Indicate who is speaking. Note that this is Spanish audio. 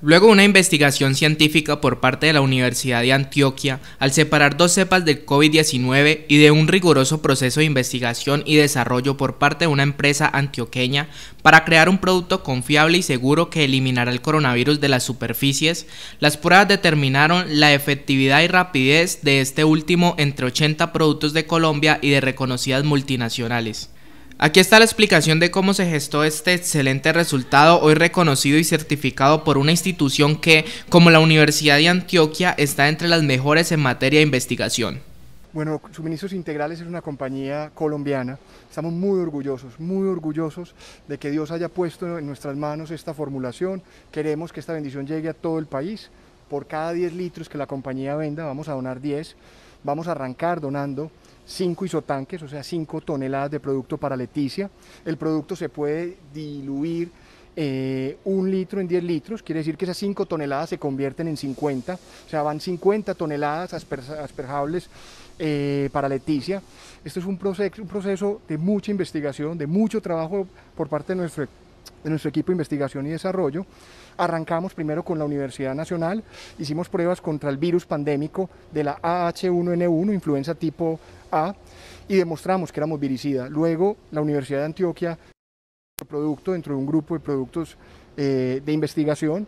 Speaker 1: Luego una investigación científica por parte de la Universidad de Antioquia al separar dos cepas del COVID-19 y de un riguroso proceso de investigación y desarrollo por parte de una empresa antioqueña para crear un producto confiable y seguro que eliminará el coronavirus de las superficies, las pruebas determinaron la efectividad y rapidez de este último entre 80 productos de Colombia y de reconocidas multinacionales. Aquí está la explicación de cómo se gestó este excelente resultado, hoy reconocido y certificado por una institución que, como la Universidad de Antioquia, está entre las mejores en materia de investigación.
Speaker 2: Bueno, Suministros Integrales es una compañía colombiana. Estamos muy orgullosos, muy orgullosos de que Dios haya puesto en nuestras manos esta formulación. Queremos que esta bendición llegue a todo el país. Por cada 10 litros que la compañía venda, vamos a donar 10. Vamos a arrancar donando 5 isotanques, o sea, 5 toneladas de producto para Leticia. El producto se puede diluir eh, un litro en 10 litros, quiere decir que esas 5 toneladas se convierten en 50, o sea, van 50 toneladas asperjables eh, para Leticia. Esto es un proceso, un proceso de mucha investigación, de mucho trabajo por parte de nuestro equipo, de nuestro equipo de investigación y desarrollo. Arrancamos primero con la Universidad Nacional, hicimos pruebas contra el virus pandémico de la AH1N1, influenza tipo A, y demostramos que éramos viricida. Luego la Universidad de Antioquia producto dentro de un grupo de productos eh, de investigación